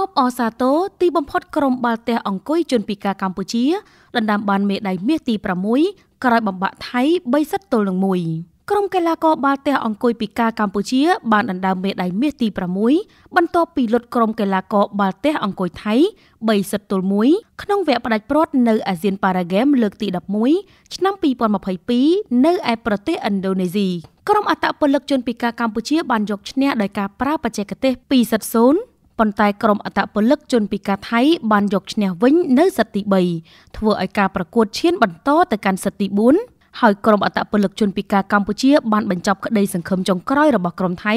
អបអសាទរទីបំផុតក្រុមបាល់ទះអង្គុយជនពិការកម្ពុជាដណ្ដើមបានមេដាយមាសទី6ក្រោយបំបាក់ថៃ30ទល់នឹង1ក្រុមកីឡាករបាល់ទះអង្គុយពិការកម្ពុជាបានដណ្ដើមមេដាយមាសទី6បន្ទាប់ពីលុតក្រុមកីឡាករបាល់ទះអង្គុយថៃ30ទល់1ក្នុងវគ្គផ្ដាច់ព្រាត់នៅអាស៊ានប៉ារ៉ាហ្គេមលើកទី11ឆ្នាំ2022នៅឯប្រទេសឥណ្ឌូនេស៊ីក្រុមអតពលិកជនពិការកម្ពុជា បានយកឈ្នះដោយការប្រើបច្ចេកទេស2សិត0ប៉ុន្តែក្រុមអត្តពលិកជនពិការថៃបានយកឈ្នះវិញនៅសិតទី3ធ្វើឲ្យការប្រកួតឈានបន្តទៅកាន់សិតទី4ហើយក្រុមអត្តពលិកជនពិការកម្ពុជាបានបញ្ចប់ក្តីសង្ឃឹមចុងក្រោយរបស់ក្រុមថៃ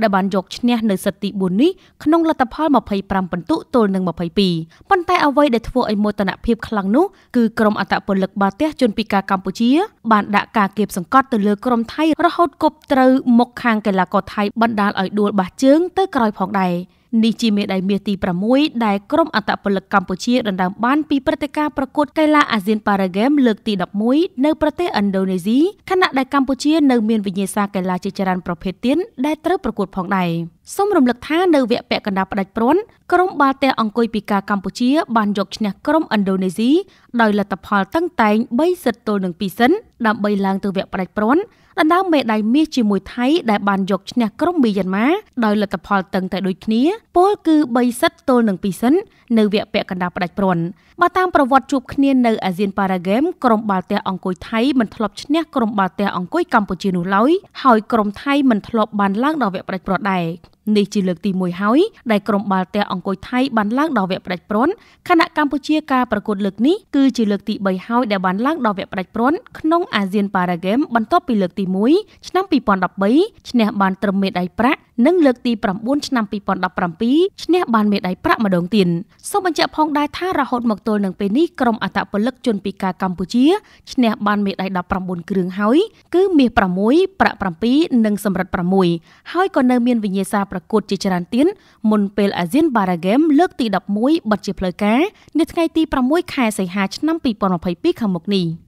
ដែលបានយកឈ្នះនៅសិតទី4នេះក្នុងលទ្ធផល25ពិន្ទុទល់នឹង22ប៉ុន្តែអ្វីដែលធ្វើឲ្យមោទនភាពខ្លាំងនោះគឺក្រុមអត្តពលិកបាល់ទះជនពិការកម្ពុជា បានដាក់ការគាបសង្កត់ទៅលើក្រុមថៃ រហូតគប់ត្រូវមុខខាងកីឡាករថៃបណ្ដាលឲ្យដួលបះជើងទៅក្រោយផងដែរ។នេះជាមេដាយមាសទី6ដែលក្រុមអត្តពលិកកម្ពុជាដណ្ដើមបានពីព្រឹត្តិការណ៍ប្រកួតកីឡាអាស៊ានប៉ារ៉ាហ្គេមលើកទី11នៅប្រទេសឥណ្ឌូនេស៊ីខណៈដែលកម្ពុជានៅមានវិញ្ញាសាកីឡាជាច្រើនប្រភេទទៀតដែលត្រូវប្រកួតផងដែរសូមរំលឹកថានៅវគ្គពាក់កណ្ដាលផ្ដាច់ព្រាន់ក្រុមបាល់ទះអង្គុយពីការកម្ពុជាបានយកឈ្នះក្រុមឥណ្ឌូនេស៊ីដោយលទ្ធផលតឹងតែង3សិតទល់នឹង2សិនដើម្បីឡើងទៅវគ្គផ្ដាច់ព្រាន់ដណ្ដើមមេដាយមាសជាមួយថៃដែលបានយកឈ្នះក្រុមមីយ៉ាន់ម៉ាដោយលទ្ធផលតឹងតែដូចគ្នាពលគឺ3សិតទល់នឹង2សិននៅវគ្គពាក់កណ្ដាលផ្ដាច់ព្រាន់បើតាមប្រវត្តិជួបគ្នានៅអាស៊ានប៉ារ៉ាហ្គេមក្រុមបាល់ទះអង្គុយថៃមិនធ្លាប់ឈ្នះក្រុមបាល់ទះអង្គុយកម្ពុជានោះឡើយហើយក្រុមថៃមិនធ្លាប់បានឡើងដល់វគ្គផ្ដាច់ព្រាន់ដែរនេះជាលើកទី1ហើយដែលក្រុមបាល់ទះអង្គយថៃបានឡើងដល់វគ្គផ្ដាច់ព្រាន់ខណៈកម្ពុជាការប្រកួតលើកនេះគឺជាលើកទី3ហើយដែលបានឡើងដល់វគ្គផ្ដាច់ព្រាន់ក្នុងអាស៊ានប៉ារ៉ាហ្គេមបន្ទាប់ពីលើកទី1ឆ្នាំ2013ឈ្នះបានត្រឹមមេដាយប្រាក់និងលើកទី9ឆ្នាំ2017ឈ្នះបានមេដាយប្រាក់ម្ដងទៀតសូមបញ្ជាក់ផងដែរថារហូតមកទល់នឹងពេលនេះក្រុមអតពលិកជនពិការកម្ពុជាឈ្នះបានមេដាយ19គ្រឿងហើយគឺមាស6ប្រាក់7និងសំរឹទ្ធ6ហើយក៏នៅមានវិញ្ញាសាប្រកួតជាច្រើនទៀតមុនពេល ASEAN Para Games លើកទី11បិទជាផ្លូវការនៅថ្ងៃទី6ខែសីហាឆ្នាំ2022ខាងមុខនេះ។